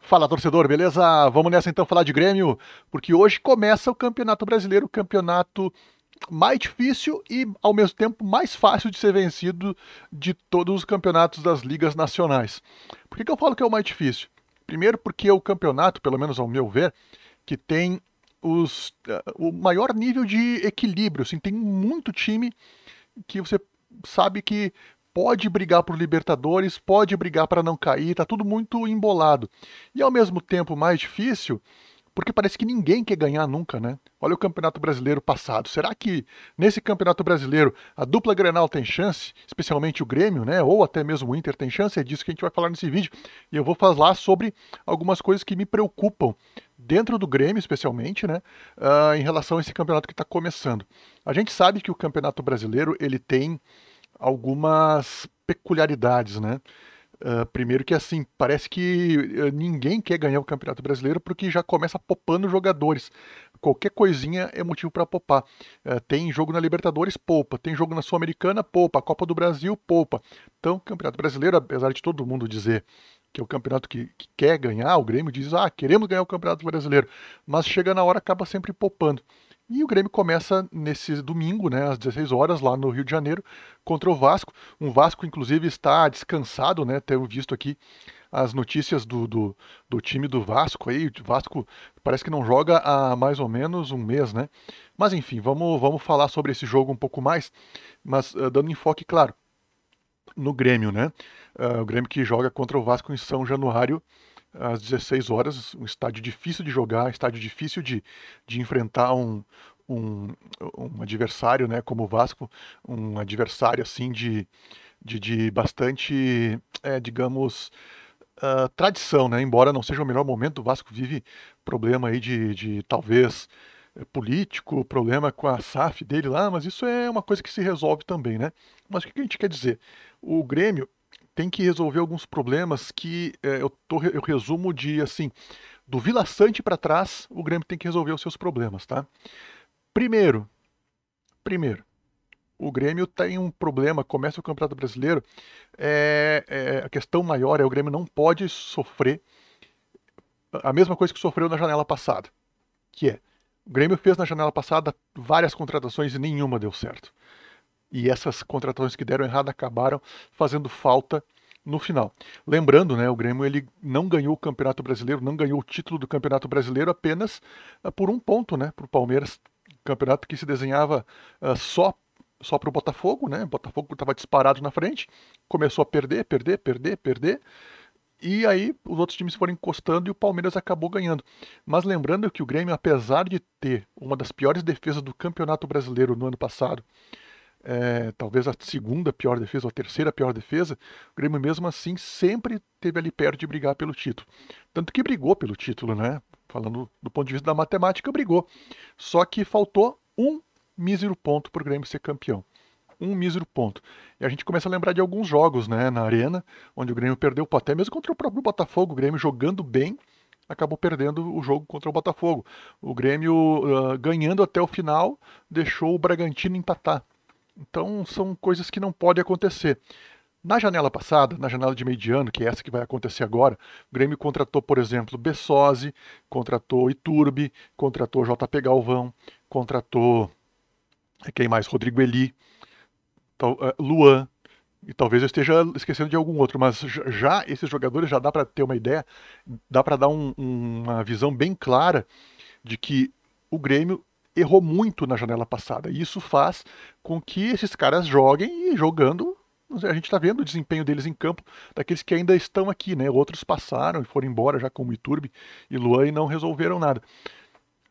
Fala torcedor, beleza? Vamos nessa então falar de Grêmio, porque hoje começa o Campeonato Brasileiro, o campeonato mais difícil e ao mesmo tempo mais fácil de ser vencido de todos os campeonatos das ligas nacionais. Por que, que eu falo que é o mais difícil? Primeiro, porque é o campeonato, pelo menos ao meu ver, que tem os, uh, o maior nível de equilíbrio. Assim, tem muito time que você sabe que pode brigar por Libertadores, pode brigar para não cair, tá tudo muito embolado. E ao mesmo tempo mais difícil, porque parece que ninguém quer ganhar nunca, né? Olha o Campeonato Brasileiro passado. Será que nesse Campeonato Brasileiro a dupla Grenal tem chance, especialmente o Grêmio, né? Ou até mesmo o Inter tem chance? É disso que a gente vai falar nesse vídeo. E eu vou falar sobre algumas coisas que me preocupam dentro do Grêmio, especialmente, né? Uh, em relação a esse campeonato que está começando. A gente sabe que o Campeonato Brasileiro ele tem algumas peculiaridades, né? Uh, primeiro que assim, parece que eh, ninguém quer ganhar o Campeonato Brasileiro porque já começa popando jogadores. Qualquer coisinha é motivo para poupar. Uh, eh, tem jogo na Libertadores, poupa. Tem jogo na Sul-Americana, poupa. Copa do Brasil, poupa. Então, Campeonato Brasileiro, apesar de todo mundo dizer que é o campeonato que, que quer ganhar, o Grêmio diz: ah, queremos ganhar o Campeonato Brasileiro. Mas chega na hora, acaba sempre poupando. E o Grêmio começa nesse domingo, né, às 16 horas, lá no Rio de Janeiro, contra o Vasco. Um Vasco, inclusive, está descansado, né? Temos visto aqui as notícias do, do, do, time do Vasco aí. O Vasco parece que não joga há mais ou menos um mês, né? Mas enfim, vamos, vamos falar sobre esse jogo um pouco mais, mas uh, dando enfoque, claro, no Grêmio, né? Uh, o Grêmio que joga contra o Vasco em São Januário às 16 horas, um estádio difícil de jogar, estádio difícil de, de enfrentar um, um, um adversário, né, como o Vasco, um adversário assim de, de, de bastante, é, digamos, uh, tradição, né, embora não seja o melhor momento, o Vasco vive problema aí de, de talvez eh, político, problema com a SAF dele lá, mas isso é uma coisa que se resolve também, né? Mas o que a gente quer dizer? O Grêmio tem que resolver alguns problemas que é, eu, tô, eu resumo de assim, do Vila Sante para trás, o Grêmio tem que resolver os seus problemas, tá? Primeiro, primeiro, o Grêmio tem um problema, começa o Campeonato Brasileiro, é, é, a questão maior é o Grêmio não pode sofrer a mesma coisa que sofreu na janela passada, que é, o Grêmio fez na janela passada várias contratações e nenhuma deu certo e essas contratações que deram errado acabaram fazendo falta no final. Lembrando, né, o Grêmio ele não ganhou o Campeonato Brasileiro, não ganhou o título do Campeonato Brasileiro apenas ah, por um ponto, né, para o Palmeiras, campeonato que se desenhava uh, só só para o Botafogo, né? O Botafogo estava disparado na frente, começou a perder, perder, perder, perder, e aí os outros times foram encostando e o Palmeiras acabou ganhando. Mas lembrando que o Grêmio, apesar de ter uma das piores defesas do Campeonato Brasileiro no ano passado, é, talvez a segunda pior defesa ou a terceira pior defesa, o Grêmio mesmo assim sempre teve ali perto de brigar pelo título. Tanto que brigou pelo título, né? Falando do ponto de vista da matemática, brigou. Só que faltou um mísero ponto para o Grêmio ser campeão. Um mísero ponto. E a gente começa a lembrar de alguns jogos né, na arena, onde o Grêmio perdeu, até mesmo contra o próprio Botafogo, o Grêmio jogando bem, acabou perdendo o jogo contra o Botafogo. O Grêmio uh, ganhando até o final, deixou o Bragantino empatar. Então são coisas que não podem acontecer. Na janela passada, na janela de meio de ano, que é essa que vai acontecer agora, o Grêmio contratou, por exemplo, Bessose, contratou Iturbe, contratou JP Galvão, contratou eh, quem mais? Rodrigo Eli, eh, Luan, e talvez eu esteja esquecendo de algum outro, mas já esses jogadores já dá para ter uma ideia, dá para dar um, uma visão bem clara de que o Grêmio errou muito na janela passada. E isso faz com que esses caras joguem e jogando. A gente está vendo o desempenho deles em campo, daqueles que ainda estão aqui, né? Outros passaram e foram embora já com o Iturbe e Luan e não resolveram nada.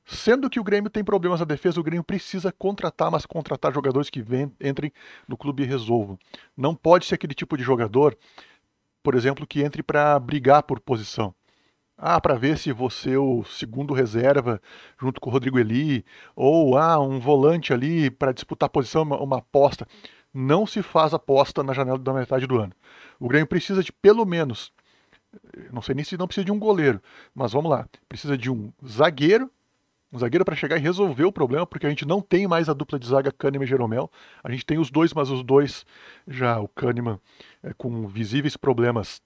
Sendo que o Grêmio tem problemas na defesa, o Grêmio precisa contratar, mas contratar jogadores que vem, entrem no clube e resolvam. Não pode ser aquele tipo de jogador, por exemplo, que entre para brigar por posição. Ah, para ver se você é o segundo reserva junto com o Rodrigo Eli, ou ah, um volante ali para disputar posição, uma, uma, aposta. Não se faz aposta na janela da metade do ano. O Grêmio precisa de pelo menos, eh, não sei nem se não precisa de um goleiro, mas vamos lá, precisa de um zagueiro, um zagueiro para chegar e resolver o problema, porque a gente não tem mais a dupla de zaga Kahneman e Jeromel. A gente tem os dois, mas os dois já, o Kahneman é, com visíveis problemas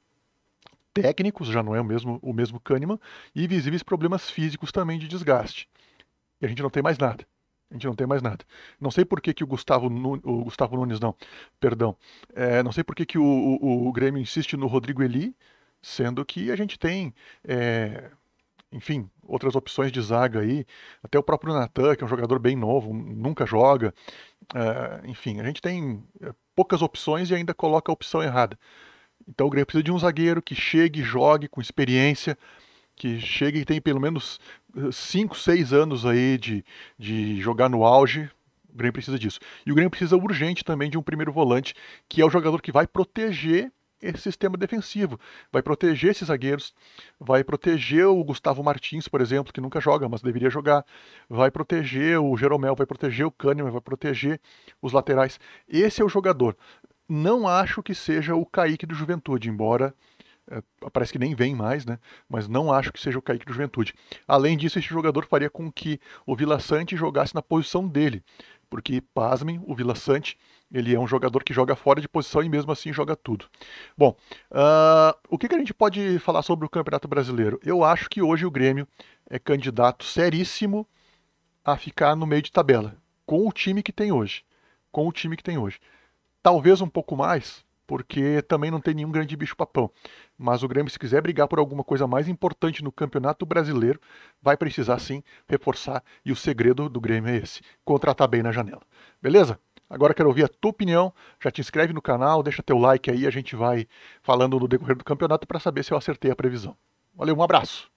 técnicos, já não é o mesmo, o mesmo Kahneman, e visíveis problemas físicos também de desgaste. E a gente não tem mais nada. A gente não tem mais nada. Não sei por que, que o, Gustavo Nunes, o Gustavo Nunes, não, perdão. É, não sei por que, que o, o, o, Grêmio insiste no Rodrigo Eli, sendo que a gente tem, é, enfim, outras opções de zaga aí. Até o próprio Natan, que é um jogador bem novo, nunca joga. É, enfim, a gente tem é, poucas opções e ainda coloca a opção errada. Então o Grêmio precisa de um zagueiro que chegue, jogue com experiência, que chegue e tenha pelo menos 5, eh, 6 anos aí de, de jogar no auge. O Grêmio precisa disso. E o Grêmio precisa urgente também de um primeiro volante, que é o jogador que vai proteger esse sistema defensivo, vai proteger esses zagueiros, vai proteger o Gustavo Martins, por exemplo, que nunca joga, mas deveria jogar, vai proteger o Jeromel, vai proteger o Kahneman, vai proteger os laterais. Esse é o jogador. Não acho que seja o Kaique do Juventude, embora é, parece que nem vem mais, né? Mas não acho que seja o Kaique do Juventude. Além disso, este jogador faria com que o Vila Sante jogasse na posição dele, porque, pasmem, o Vila Sante ele é um jogador que joga fora de posição e mesmo assim joga tudo. Bom, uh, o que, que a gente pode falar sobre o Campeonato Brasileiro? Eu acho que hoje o Grêmio é candidato seríssimo a ficar no meio de tabela, com o time que tem hoje. Com o time que tem hoje talvez um pouco mais, porque também não tem nenhum grande bicho-papão. Mas o Grêmio, se quiser brigar por alguma coisa mais importante no Campeonato Brasileiro, vai precisar sim reforçar. E o segredo do Grêmio é esse: contratar bem na janela. Beleza? Agora quero ouvir a tua opinião. Já te inscreve no canal, deixa teu like aí, a gente vai falando no decorrer do campeonato para saber se eu acertei a previsão. Valeu, um abraço!